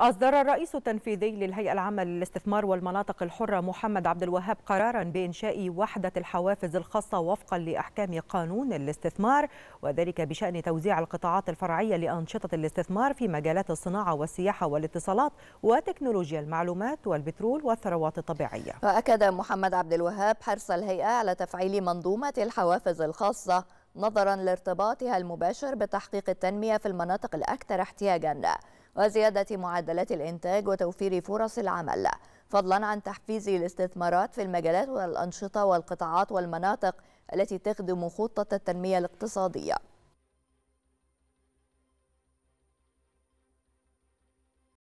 أصدر الرئيس التنفيذي للهيئة العامة للاستثمار والمناطق الحرة محمد عبد الوهاب قرارا بإنشاء وحدة الحوافز الخاصة وفقا لأحكام قانون الاستثمار وذلك بشأن توزيع القطاعات الفرعية لأنشطة الاستثمار في مجالات الصناعة والسياحة والاتصالات وتكنولوجيا المعلومات والبترول والثروات الطبيعية. وأكد محمد عبد الوهاب حرص الهيئة على تفعيل منظومة الحوافز الخاصة نظرا لارتباطها المباشر بتحقيق التنمية في المناطق الأكثر احتياجا وزيادة معدلات الإنتاج وتوفير فرص العمل فضلا عن تحفيز الاستثمارات في المجالات والأنشطة والقطاعات والمناطق التي تخدم خطة التنمية الاقتصادية